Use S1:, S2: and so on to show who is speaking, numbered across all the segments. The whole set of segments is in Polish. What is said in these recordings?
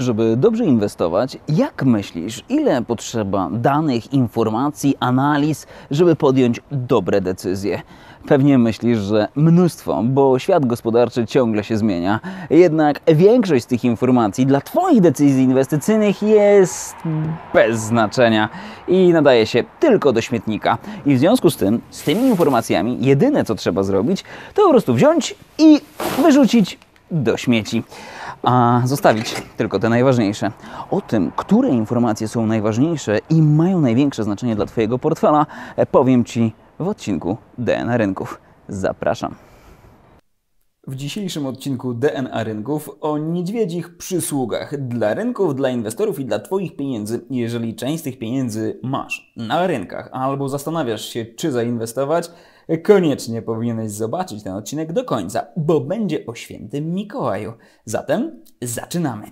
S1: Żeby dobrze inwestować, jak myślisz, ile potrzeba danych, informacji, analiz, żeby podjąć dobre decyzje? Pewnie myślisz, że mnóstwo, bo świat gospodarczy ciągle się zmienia. Jednak większość z tych informacji dla Twoich decyzji inwestycyjnych jest bez znaczenia i nadaje się tylko do śmietnika. I w związku z tym, z tymi informacjami, jedyne co trzeba zrobić, to po prostu wziąć i wyrzucić do śmieci a zostawić tylko te najważniejsze. O tym, które informacje są najważniejsze i mają największe znaczenie dla Twojego portfela, e, powiem Ci w odcinku DNA Rynków. Zapraszam. W dzisiejszym odcinku DNA Rynków o niedźwiedzich przysługach dla rynków, dla inwestorów i dla Twoich pieniędzy. Jeżeli część z tych pieniędzy masz na rynkach albo zastanawiasz się, czy zainwestować, Koniecznie powinieneś zobaczyć ten odcinek do końca, bo będzie o świętym Mikołaju. Zatem zaczynamy!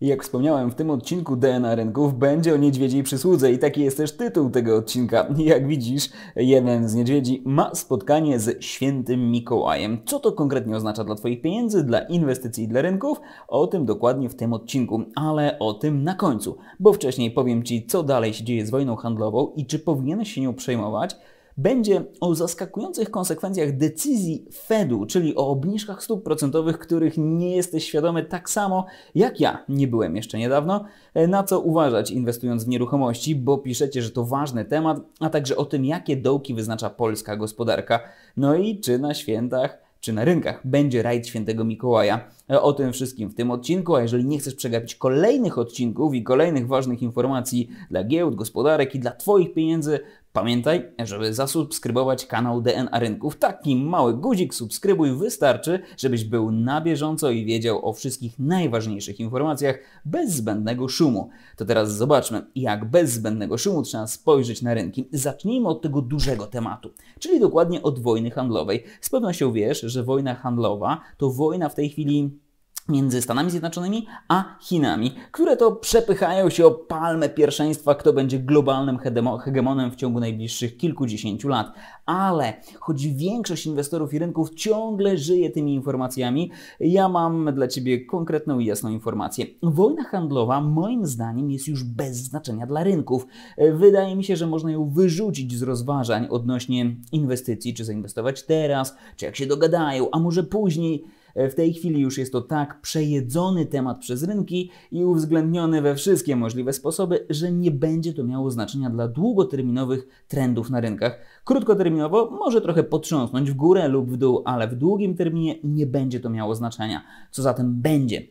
S1: jak wspomniałem, w tym odcinku DNA Rynków będzie o niedźwiedziej przysłudze i taki jest też tytuł tego odcinka. Jak widzisz, jeden z niedźwiedzi ma spotkanie z świętym Mikołajem. Co to konkretnie oznacza dla Twoich pieniędzy, dla inwestycji i dla rynków? O tym dokładnie w tym odcinku, ale o tym na końcu, bo wcześniej powiem Ci, co dalej się dzieje z wojną handlową i czy powinieneś się nią przejmować, będzie o zaskakujących konsekwencjach decyzji Fedu, czyli o obniżkach stóp procentowych, których nie jesteś świadomy tak samo jak ja nie byłem jeszcze niedawno. E, na co uważać inwestując w nieruchomości, bo piszecie, że to ważny temat, a także o tym, jakie dołki wyznacza polska gospodarka. No i czy na świętach czy na rynkach będzie rajd świętego Mikołaja. E, o tym wszystkim w tym odcinku, a jeżeli nie chcesz przegapić kolejnych odcinków i kolejnych ważnych informacji dla giełd, gospodarek i dla Twoich pieniędzy, Pamiętaj, żeby zasubskrybować kanał DNA Rynków. Taki mały guzik subskrybuj wystarczy, żebyś był na bieżąco i wiedział o wszystkich najważniejszych informacjach bez zbędnego szumu. To teraz zobaczmy, jak bez zbędnego szumu trzeba spojrzeć na rynki. Zacznijmy od tego dużego tematu, czyli dokładnie od wojny handlowej. Z pewnością wiesz, że wojna handlowa to wojna w tej chwili między Stanami Zjednoczonymi a Chinami, które to przepychają się o palmę pierwszeństwa, kto będzie globalnym hegemonem w ciągu najbliższych kilkudziesięciu lat. Ale choć większość inwestorów i rynków ciągle żyje tymi informacjami, ja mam dla Ciebie konkretną i jasną informację. Wojna handlowa moim zdaniem jest już bez znaczenia dla rynków. Wydaje mi się, że można ją wyrzucić z rozważań odnośnie inwestycji, czy zainwestować teraz, czy jak się dogadają, a może później. E, w tej chwili już jest to tak przejedzony temat przez rynki i uwzględniony we wszystkie możliwe sposoby, że nie będzie to miało znaczenia dla długoterminowych trendów na rynkach. Krótkoterminowo może trochę potrząsnąć w górę lub w dół, ale w długim terminie nie będzie to miało znaczenia. Co zatem będzie?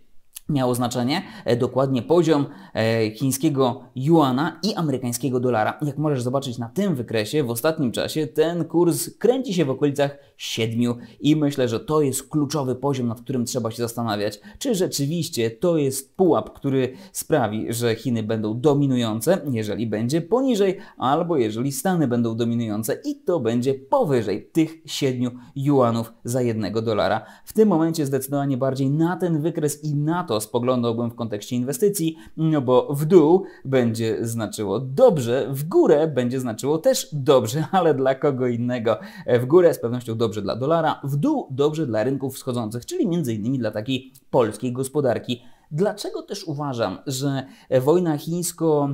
S1: miało znaczenie, e, dokładnie poziom e, chińskiego juana i amerykańskiego dolara. Jak możesz zobaczyć na tym wykresie, w ostatnim czasie ten kurs kręci się w okolicach 7 i myślę, że to jest kluczowy poziom, nad którym trzeba się zastanawiać, czy rzeczywiście to jest pułap, który sprawi, że Chiny będą dominujące, jeżeli będzie poniżej, albo jeżeli Stany będą dominujące i to będzie powyżej tych 7 juanów za jednego dolara. W tym momencie zdecydowanie bardziej na ten wykres i na to, spoglądałbym w kontekście inwestycji, no bo w dół będzie znaczyło dobrze, w górę będzie znaczyło też dobrze, ale dla kogo innego. W górę z pewnością dobrze dla dolara, w dół dobrze dla rynków wschodzących, czyli między innymi dla takiej polskiej gospodarki. Dlaczego też uważam, że wojna chińsko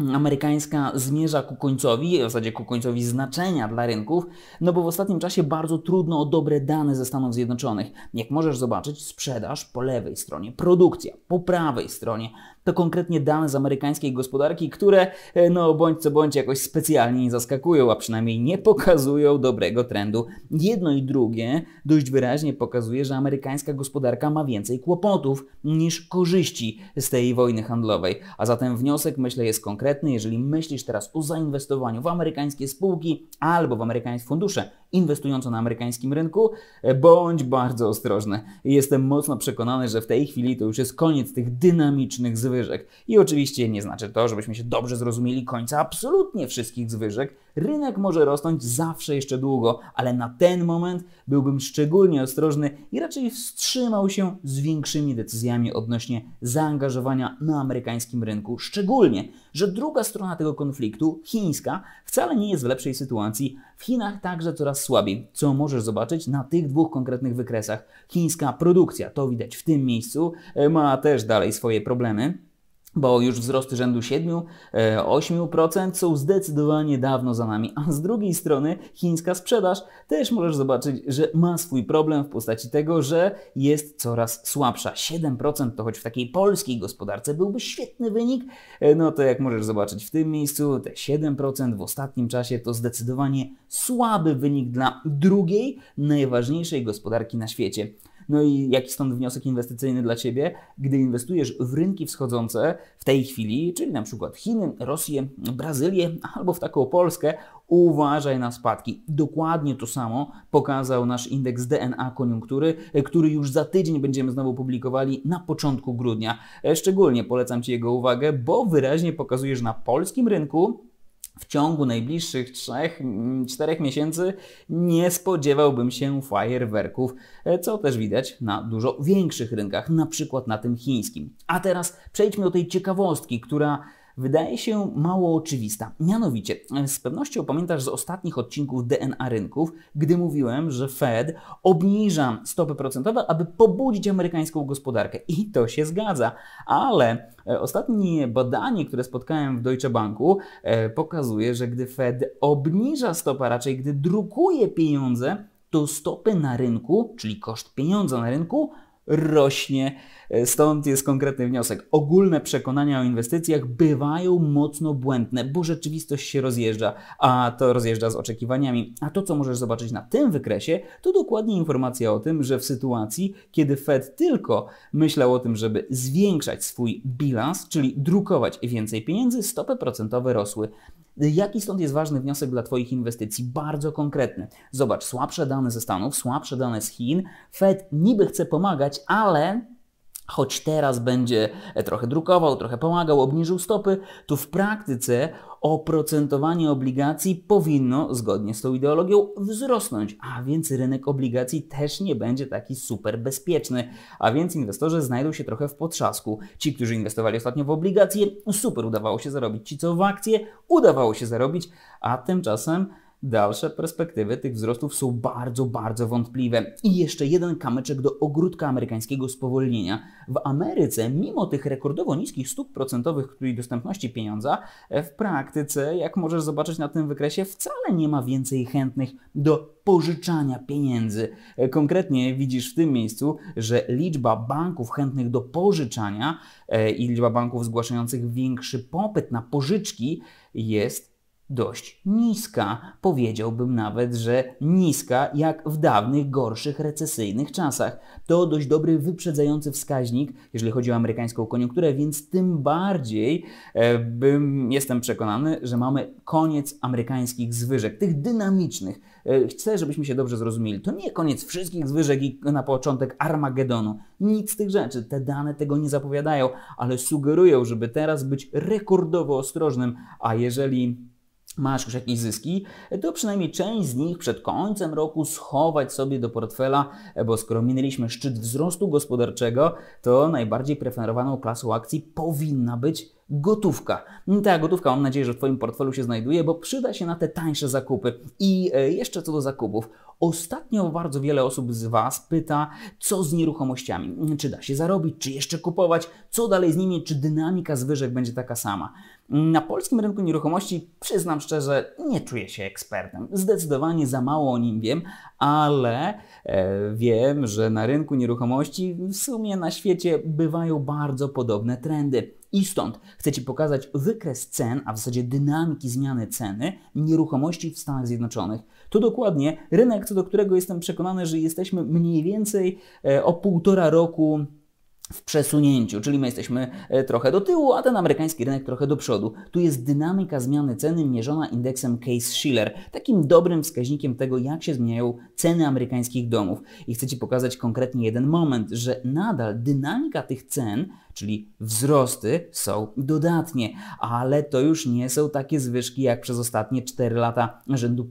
S1: amerykańska zmierza ku końcowi, w zasadzie ku końcowi znaczenia dla rynków, no bo w ostatnim czasie bardzo trudno o dobre dane ze Stanów Zjednoczonych. Jak możesz zobaczyć, sprzedaż po lewej stronie, produkcja po prawej stronie, to konkretnie dane z amerykańskiej gospodarki, które, e, no bądź co bądź, jakoś specjalnie nie zaskakują, a przynajmniej nie pokazują dobrego trendu. Jedno i drugie dość wyraźnie pokazuje, że amerykańska gospodarka ma więcej kłopotów niż korzyści z tej wojny handlowej, a zatem wniosek, myślę, jest konkretny konkretny, jeżeli myślisz teraz o zainwestowaniu w amerykańskie spółki albo w amerykańskie fundusze, inwestująco na amerykańskim rynku, e, bądź bardzo ostrożny. Jestem mocno przekonany, że w tej chwili to już jest koniec tych dynamicznych zwyżek. I oczywiście nie znaczy to, żebyśmy się dobrze zrozumieli końca absolutnie wszystkich zwyżek. Rynek może rosnąć zawsze jeszcze długo, ale na ten moment byłbym szczególnie ostrożny i raczej wstrzymał się z większymi decyzjami odnośnie zaangażowania na amerykańskim rynku. Szczególnie, że druga strona tego konfliktu, chińska, wcale nie jest w lepszej sytuacji. W Chinach także coraz słabiej, co możesz zobaczyć na tych dwóch konkretnych wykresach. Chińska produkcja, to widać w tym miejscu, e, ma też dalej swoje problemy bo już wzrosty rzędu 7-8% e, są zdecydowanie dawno za nami, a z drugiej strony chińska sprzedaż też możesz zobaczyć, że ma swój problem w postaci tego, że jest coraz słabsza. 7% to choć w takiej polskiej gospodarce byłby świetny wynik, e, no to jak możesz zobaczyć w tym miejscu, te 7% w ostatnim czasie to zdecydowanie słaby wynik dla drugiej najważniejszej gospodarki na świecie. No i jaki stąd wniosek inwestycyjny dla Ciebie, gdy inwestujesz w rynki wschodzące w tej chwili, czyli na przykład Chiny, Rosję, Brazylię albo w taką Polskę, uważaj na spadki. Dokładnie to samo pokazał nasz indeks DNA koniunktury, który już za tydzień będziemy znowu publikowali na początku grudnia. E, szczególnie polecam Ci jego uwagę, bo wyraźnie pokazuje, że na polskim rynku w ciągu najbliższych 3-4 mm, miesięcy nie spodziewałbym się fajerwerków, e, co też widać na dużo większych rynkach, na przykład na tym chińskim. A teraz przejdźmy do tej ciekawostki, która wydaje się mało oczywista. Mianowicie, e, z pewnością pamiętasz z ostatnich odcinków DNA rynków, gdy mówiłem, że Fed obniża stopy procentowe, aby pobudzić amerykańską gospodarkę. I to się zgadza, ale e, ostatnie badanie, które spotkałem w Deutsche Banku, e, pokazuje, że gdy Fed obniża stopę, raczej gdy drukuje pieniądze, to stopy na rynku, czyli koszt pieniądza na rynku, rośnie. E, stąd jest konkretny wniosek. Ogólne przekonania o inwestycjach bywają mocno błędne, bo rzeczywistość się rozjeżdża, a to rozjeżdża z oczekiwaniami. A to, co możesz zobaczyć na tym wykresie, to dokładnie informacja o tym, że w sytuacji, kiedy Fed tylko myślał o tym, żeby zwiększać swój bilans, czyli drukować więcej pieniędzy, stopy procentowe rosły. Jaki stąd jest ważny wniosek dla Twoich inwestycji? Bardzo konkretny. Zobacz, słabsze dane ze Stanów, słabsze dane z Chin. Fed niby chce pomagać, ale choć teraz będzie e, trochę drukował, trochę pomagał, obniżył stopy, to w praktyce oprocentowanie obligacji powinno zgodnie z tą ideologią wzrosnąć, a więc rynek obligacji też nie będzie taki super bezpieczny, a więc inwestorzy znajdą się trochę w potrzasku. Ci, którzy inwestowali ostatnio w obligacje, super udawało się zarobić, ci co w akcje, udawało się zarobić, a tymczasem dalsze perspektywy tych wzrostów są bardzo, bardzo wątpliwe. I jeszcze jeden kamyczek do ogródka amerykańskiego spowolnienia. W Ameryce, mimo tych rekordowo niskich stóp procentowych, i dostępności pieniądza, w praktyce, jak możesz zobaczyć na tym wykresie, wcale nie ma więcej chętnych do pożyczania pieniędzy. Konkretnie widzisz w tym miejscu, że liczba banków chętnych do pożyczania e, i liczba banków zgłaszających większy popyt na pożyczki jest dość niska. Powiedziałbym nawet, że niska jak w dawnych, gorszych, recesyjnych czasach. To dość dobry, wyprzedzający wskaźnik, jeżeli chodzi o amerykańską koniunkturę, więc tym bardziej e, bym, jestem przekonany, że mamy koniec amerykańskich zwyżek, tych dynamicznych. E, chcę, żebyśmy się dobrze zrozumieli. To nie koniec wszystkich zwyżek i na początek Armagedonu. Nic z tych rzeczy. Te dane tego nie zapowiadają, ale sugerują, żeby teraz być rekordowo ostrożnym, a jeżeli masz już jakieś zyski, to przynajmniej część z nich przed końcem roku schować sobie do portfela, bo skoro minęliśmy szczyt wzrostu gospodarczego, to najbardziej preferowaną klasą akcji powinna być gotówka. Ta gotówka mam nadzieję, że w Twoim portfelu się znajduje, bo przyda się na te tańsze zakupy. I e, jeszcze co do zakupów, Ostatnio bardzo wiele osób z Was pyta, co z nieruchomościami, czy da się zarobić, czy jeszcze kupować, co dalej z nimi, czy dynamika zwyżek będzie taka sama. Na polskim rynku nieruchomości, przyznam szczerze, nie czuję się ekspertem. Zdecydowanie za mało o nim wiem, ale e, wiem, że na rynku nieruchomości w sumie na świecie bywają bardzo podobne trendy. I stąd chcę Ci pokazać wykres cen, a w zasadzie dynamiki zmiany ceny nieruchomości w Stanach Zjednoczonych. To dokładnie rynek, co do którego jestem przekonany, że jesteśmy mniej więcej e, o półtora roku w przesunięciu, czyli my jesteśmy e, trochę do tyłu, a ten amerykański rynek trochę do przodu. Tu jest dynamika zmiany ceny mierzona indeksem Case-Shiller, takim dobrym wskaźnikiem tego, jak się zmieniają ceny amerykańskich domów. I chcę Ci pokazać konkretnie jeden moment, że nadal dynamika tych cen, czyli wzrosty, są dodatnie, ale to już nie są takie zwyżki jak przez ostatnie 4 lata rzędu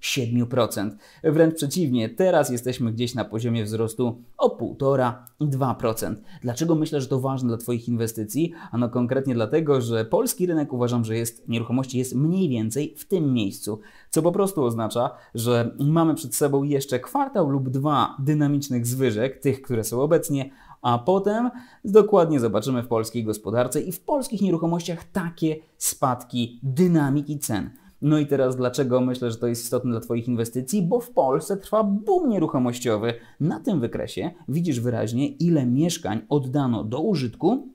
S1: 5-7%. Wręcz przeciwnie, teraz jesteśmy gdzieś na poziomie wzrostu o 1,5-2%. Dlaczego myślę, że to ważne dla Twoich inwestycji? Ano konkretnie dlatego, że polski rynek uważam, że jest nieruchomości jest mniej więcej w tym miejscu, co po prostu oznacza, że mamy przed sobą jeszcze kwartał lub dwa dynamicznych zwyżek, tych, które są obecnie, a potem dokładnie zobaczymy w polskiej gospodarce i w polskich nieruchomościach takie spadki dynamiki cen. No i teraz dlaczego myślę, że to jest istotne dla Twoich inwestycji? Bo w Polsce trwa boom nieruchomościowy. Na tym wykresie widzisz wyraźnie, ile mieszkań oddano do użytku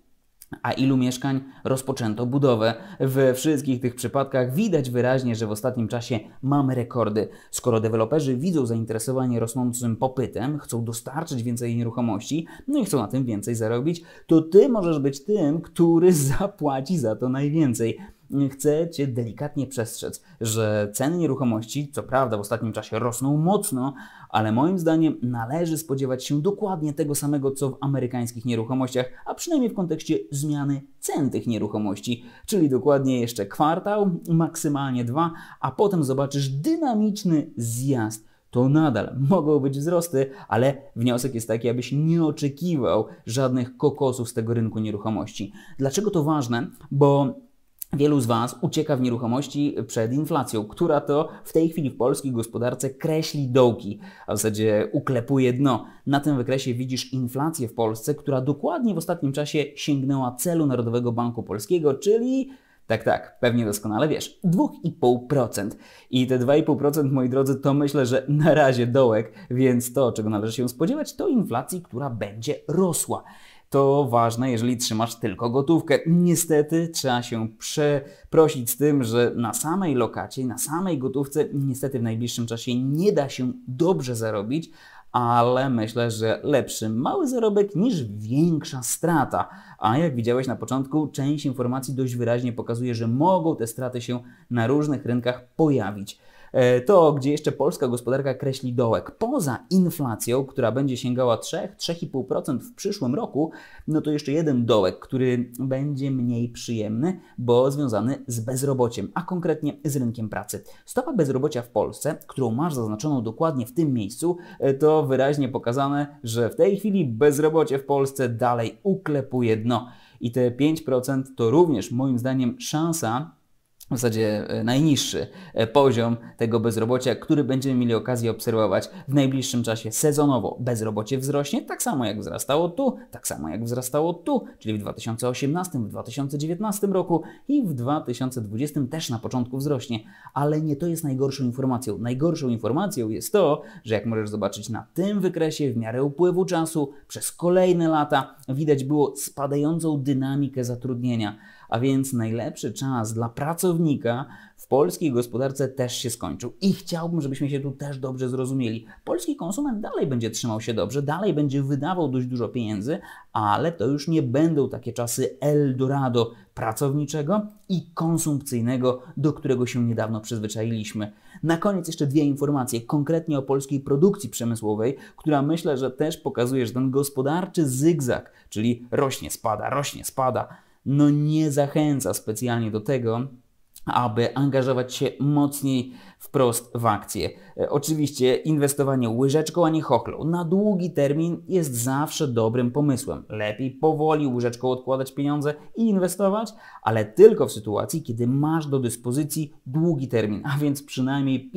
S1: a ilu mieszkań rozpoczęto budowę. We wszystkich tych przypadkach widać wyraźnie, że w ostatnim czasie mamy rekordy. Skoro deweloperzy widzą zainteresowanie rosnącym popytem, chcą dostarczyć więcej nieruchomości, no i chcą na tym więcej zarobić, to ty możesz być tym, który zapłaci za to najwięcej chcę Cię delikatnie przestrzec, że ceny nieruchomości, co prawda w ostatnim czasie rosną mocno, ale moim zdaniem należy spodziewać się dokładnie tego samego, co w amerykańskich nieruchomościach, a przynajmniej w kontekście zmiany cen tych nieruchomości, czyli dokładnie jeszcze kwartał, maksymalnie dwa, a potem zobaczysz dynamiczny zjazd to nadal mogą być wzrosty, ale wniosek jest taki, abyś nie oczekiwał żadnych kokosów z tego rynku nieruchomości. Dlaczego to ważne? Bo Wielu z Was ucieka w nieruchomości przed inflacją, która to w tej chwili w polskiej gospodarce kreśli dołki, a w zasadzie uklepuje dno. Na tym wykresie widzisz inflację w Polsce, która dokładnie w ostatnim czasie sięgnęła celu Narodowego Banku Polskiego, czyli tak, tak, pewnie doskonale wiesz. 2,5%. I te 2,5%, moi drodzy, to myślę, że na razie dołek, więc to, czego należy się spodziewać, to inflacji, która będzie rosła to ważne, jeżeli trzymasz tylko gotówkę. Niestety trzeba się przeprosić z tym, że na samej lokacie, na samej gotówce niestety w najbliższym czasie nie da się dobrze zarobić, ale myślę, że lepszy mały zarobek niż większa strata. A jak widziałeś na początku, część informacji dość wyraźnie pokazuje, że mogą te straty się na różnych rynkach pojawić. E, to gdzie jeszcze polska gospodarka kreśli dołek. Poza inflacją, która będzie sięgała 3-3,5% w przyszłym roku, no to jeszcze jeden dołek, który będzie mniej przyjemny, bo związany z bezrobociem, a konkretnie z rynkiem pracy. Stopa bezrobocia w Polsce, którą masz zaznaczoną dokładnie w tym miejscu, e, to wyraźnie pokazane, że w tej chwili bezrobocie w Polsce dalej uklepuje dno. I te 5% to również moim zdaniem szansa w zasadzie e, najniższy e, poziom tego bezrobocia, który będziemy mieli okazję obserwować w najbliższym czasie sezonowo. Bezrobocie wzrośnie tak samo jak wzrastało tu, tak samo jak wzrastało tu, czyli w 2018, w 2019 roku i w 2020 też na początku wzrośnie. Ale nie to jest najgorszą informacją. Najgorszą informacją jest to, że jak możesz zobaczyć na tym wykresie, w miarę upływu czasu, przez kolejne lata widać było spadającą dynamikę zatrudnienia a więc najlepszy czas dla pracownika w polskiej gospodarce też się skończył. I chciałbym, żebyśmy się tu też dobrze zrozumieli. Polski konsument dalej będzie trzymał się dobrze, dalej będzie wydawał dość dużo pieniędzy, ale to już nie będą takie czasy Eldorado pracowniczego i konsumpcyjnego, do którego się niedawno przyzwyczailiśmy. Na koniec jeszcze dwie informacje, konkretnie o polskiej produkcji przemysłowej, która myślę, że też pokazuje, że ten gospodarczy zygzak, czyli rośnie, spada, rośnie, spada no nie zachęca specjalnie do tego, aby angażować się mocniej wprost w akcje. Oczywiście inwestowanie łyżeczką, a nie choklą na długi termin jest zawsze dobrym pomysłem. Lepiej powoli łyżeczką odkładać pieniądze i inwestować, ale tylko w sytuacji, kiedy masz do dyspozycji długi termin, a więc przynajmniej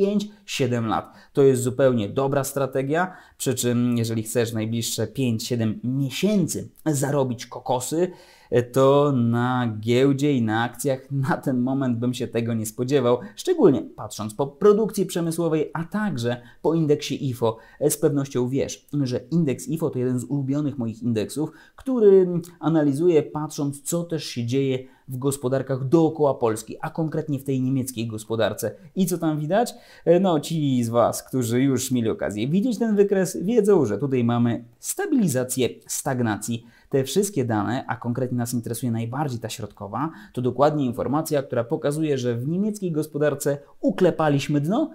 S1: 5-7 lat. To jest zupełnie dobra strategia, przy czym jeżeli chcesz najbliższe 5-7 miesięcy zarobić kokosy, e, to na giełdzie i na akcjach na ten moment bym się tego nie spodziewał, szczególnie patrząc po produkcji przemysłowej, a także po indeksie IFO. E, z pewnością wiesz, że indeks IFO to jeden z ulubionych moich indeksów, który analizuję patrząc, co też się dzieje w gospodarkach dookoła Polski, a konkretnie w tej niemieckiej gospodarce. I co tam widać? E, no, ci z Was, którzy już mieli okazję widzieć ten wykres, wiedzą, że tutaj mamy stabilizację stagnacji te wszystkie dane, a konkretnie nas interesuje najbardziej ta środkowa, to dokładnie informacja, która pokazuje, że w niemieckiej gospodarce uklepaliśmy dno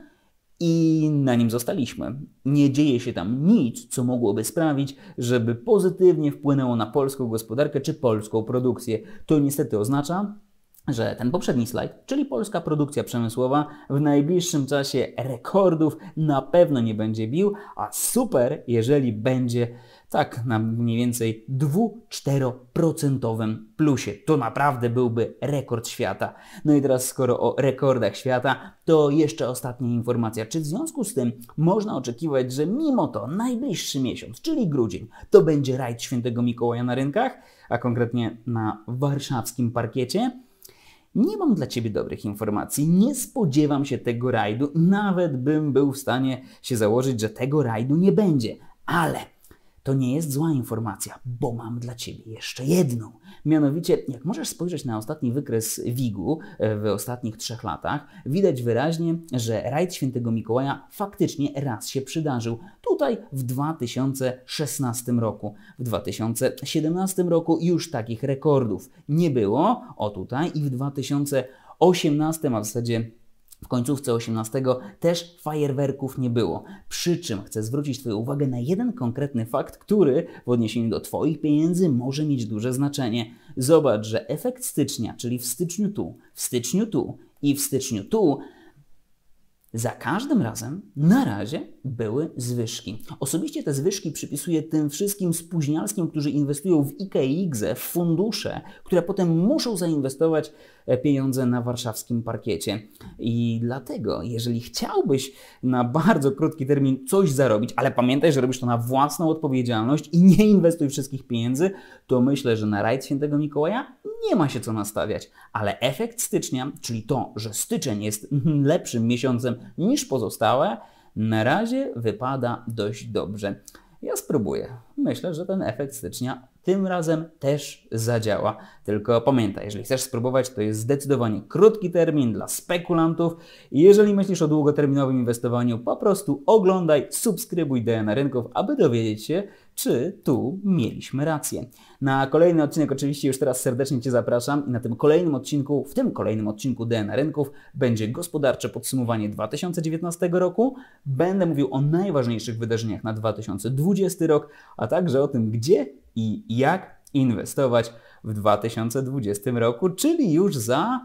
S1: i na nim zostaliśmy. Nie dzieje się tam nic, co mogłoby sprawić, żeby pozytywnie wpłynęło na polską gospodarkę czy polską produkcję. To niestety oznacza, że ten poprzedni slajd, czyli polska produkcja przemysłowa, w najbliższym czasie rekordów na pewno nie będzie bił, a super, jeżeli będzie tak na mniej więcej 2-4% plusie. To naprawdę byłby rekord świata. No i teraz skoro o rekordach świata, to jeszcze ostatnia informacja. Czy w związku z tym można oczekiwać, że mimo to najbliższy miesiąc, czyli grudzień, to będzie rajd świętego Mikołaja na rynkach, a konkretnie na warszawskim parkiecie? Nie mam dla Ciebie dobrych informacji, nie spodziewam się tego rajdu, nawet bym był w stanie się założyć, że tego rajdu nie będzie. Ale to nie jest zła informacja, bo mam dla Ciebie jeszcze jedną. Mianowicie, jak możesz spojrzeć na ostatni wykres WIG-u e, w ostatnich trzech latach, widać wyraźnie, że rajd świętego Mikołaja faktycznie raz się przydarzył. Tutaj w 2016 roku. W 2017 roku już takich rekordów nie było. O tutaj i w 2018, a w zasadzie w końcówce 18. też fajerwerków nie było. Przy czym chcę zwrócić Twoją uwagę na jeden konkretny fakt, który w odniesieniu do Twoich pieniędzy może mieć duże znaczenie. Zobacz, że efekt stycznia, czyli w styczniu tu, w styczniu tu i w styczniu tu za każdym razem na razie były zwyżki. Osobiście te zwyżki przypisuję tym wszystkim spóźnialskim, którzy inwestują w IKX, w fundusze, które potem muszą zainwestować e, pieniądze na warszawskim parkiecie. I dlatego, jeżeli chciałbyś na bardzo krótki termin coś zarobić, ale pamiętaj, że robisz to na własną odpowiedzialność i nie inwestuj wszystkich pieniędzy, to myślę, że na rajd świętego Mikołaja nie ma się co nastawiać. Ale efekt stycznia, czyli to, że styczeń jest lepszym miesiącem niż pozostałe, na razie wypada dość dobrze. Ja spróbuję. Myślę, że ten efekt stycznia tym razem też zadziała. Tylko pamiętaj, jeżeli chcesz spróbować, to jest zdecydowanie krótki termin dla spekulantów. I jeżeli myślisz o długoterminowym inwestowaniu, po prostu oglądaj, subskrybuj DNA Rynków, aby dowiedzieć się, czy tu mieliśmy rację. Na kolejny odcinek oczywiście już teraz serdecznie Cię zapraszam i na tym kolejnym odcinku, w tym kolejnym odcinku DNA Rynków będzie gospodarcze podsumowanie 2019 roku. Będę mówił o najważniejszych wydarzeniach na 2020 rok, a także o tym, gdzie i jak inwestować w 2020 roku, czyli już za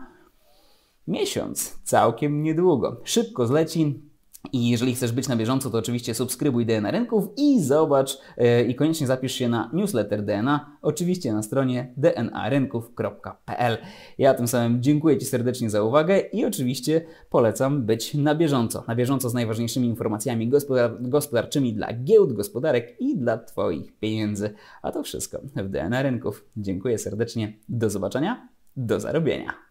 S1: miesiąc, całkiem niedługo. Szybko zleci, i jeżeli chcesz być na bieżąco, to oczywiście subskrybuj DNA Rynków i zobacz yy, i koniecznie zapisz się na newsletter DNA, oczywiście na stronie dnarynków.pl. Ja tym samym dziękuję Ci serdecznie za uwagę i oczywiście polecam być na bieżąco. Na bieżąco z najważniejszymi informacjami gospodar gospodarczymi dla giełd, gospodarek i dla Twoich pieniędzy. A to wszystko w DNA Rynków. Dziękuję serdecznie. Do zobaczenia. Do zarobienia.